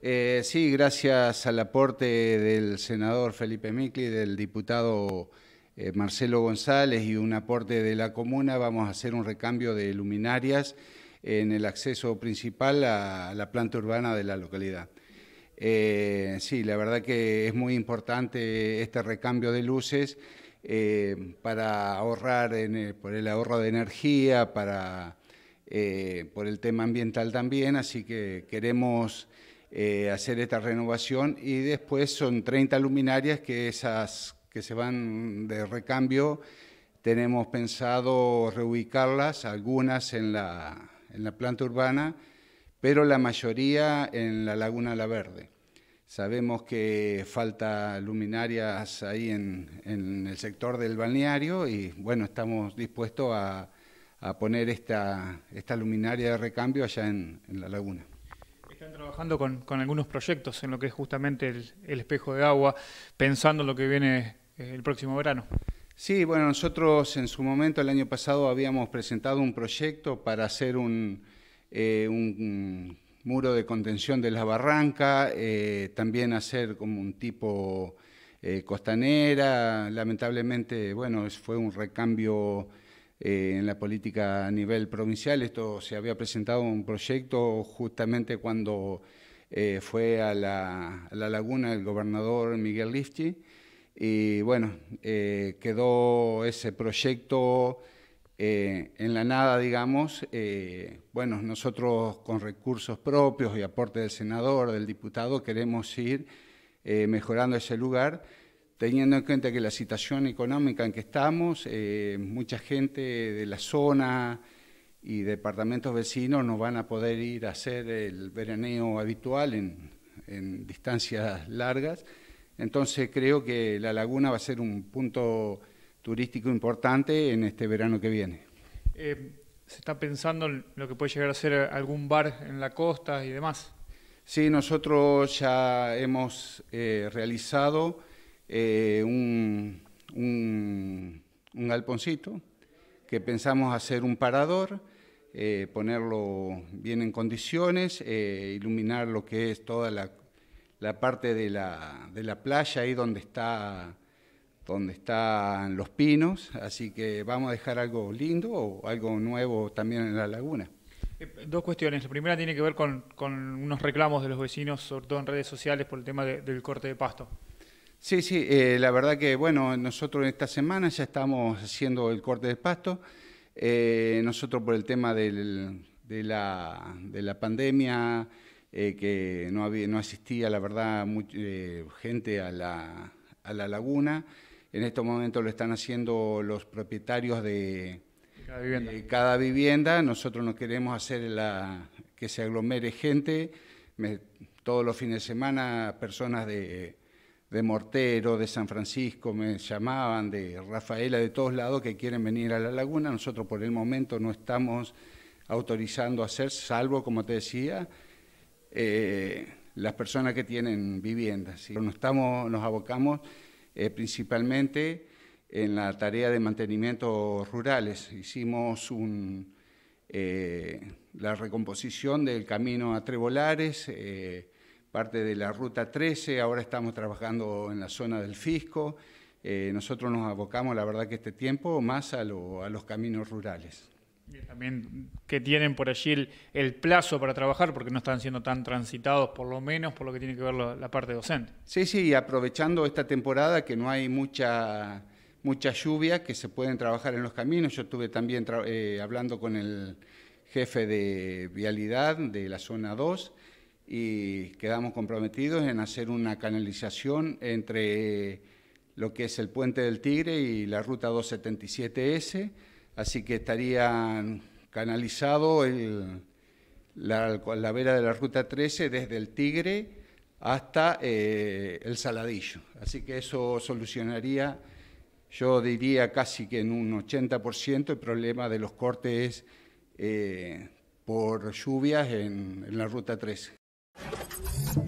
Eh, sí, gracias al aporte del senador Felipe Micli, del diputado eh, Marcelo González y un aporte de la comuna, vamos a hacer un recambio de luminarias en el acceso principal a la planta urbana de la localidad. Eh, sí, la verdad que es muy importante este recambio de luces para ahorrar por el ahorro de energía, para, por el tema ambiental también, así que queremos... Eh, hacer esta renovación y después son 30 luminarias que esas que se van de recambio, tenemos pensado reubicarlas, algunas en la, planta urbana, pero la mayoría en la Laguna La Verde. Sabemos que falta luminarias ahí en, el sector del balneario y bueno, estamos dispuestos a, poner esta, esta luminaria de recambio allá en la laguna. Están trabajando con, algunos proyectos en lo que es justamente el, espejo de agua, pensando en lo que viene eh, el próximo verano. Sí, bueno, nosotros en su momento, el año pasado, habíamos presentado un proyecto para hacer un, eh, un muro de contención de la barranca, eh, también hacer como un tipo costanera. Lamentablemente, bueno, fue un recambio eh, en la política a nivel provincial. Esto se había presentado un proyecto justamente cuando eh, fue a la, laguna el gobernador Miguel Lifchi y bueno, eh, quedó ese proyecto en la nada, digamos. bueno, nosotros con recursos propios y aporte del senador, del diputado, queremos ir mejorando ese lugar teniendo en cuenta que la situación económica en que estamos, eh, mucha gente de la zona y departamentos vecinos no van a poder ir a hacer el veraneo habitual en, distancias largas. Entonces creo que la laguna va a ser un punto turístico importante en este verano que viene. Eh, ¿Se está pensando en lo que puede llegar a ser algún bar en la costa y demás? Sí, nosotros ya hemos eh, realizado eh, un, un, galponcito que pensamos hacer un parador, eh, ponerlo bien en condiciones, eh, iluminar lo que es toda la, parte de la, playa, ahí donde, está, donde están los pinos, así que vamos a dejar algo lindo o algo nuevo también en la laguna. Dos cuestiones. La primera tiene que ver con, unos reclamos de los vecinos, sobre todo en redes sociales, por el tema del corte de pasto. Sí, sí, eh, la verdad que bueno, nosotros en esta semana ya estamos haciendo el corte de pasto. Eh, nosotros por el tema de, la, pandemia, eh, que no, había, no asistía, la verdad, mucha gente a la, laguna, en estos momentos lo están haciendo los propietarios de cada vivienda. Nosotros no queremos hacer que se aglomere gente, todos los fines de semana personas de de Mortero, de San Francisco, me llamaban, de Rafaela, de todos lados que quieren venir a la laguna. Nosotros por el momento no estamos autorizando a hacer, salvo, como te decía, eh, las personas que tienen viviendas. Nos, estamos, nos abocamos eh, principalmente en la tarea de mantenimiento rurales. Hicimos un, eh, la recomposición del camino a Trebolares parte de la Ruta 13, ahora estamos trabajando en la zona del Fisco. Eh, nosotros nos abocamos, la verdad que este tiempo, más a, los caminos rurales. también que tienen por allí el, plazo para trabajar, porque no están siendo tan transitados, por lo menos por lo que tiene que ver la, parte docente. Sí, sí, aprovechando esta temporada que no hay mucha, mucha lluvia, que se pueden trabajar en los caminos. Yo estuve también eh, hablando con el jefe de vialidad de la zona 2 y quedamos comprometidos en hacer una canalización entre eh, lo que es el Puente del Tigre y la Ruta 277S, así que estaría canalizado la, la, vera de la Ruta 13 desde el Tigre hasta eh, el Saladillo. Así que eso solucionaría, yo diría casi que en un 80% el problema de los cortes eh, por lluvias en la Ruta 13. Thank you.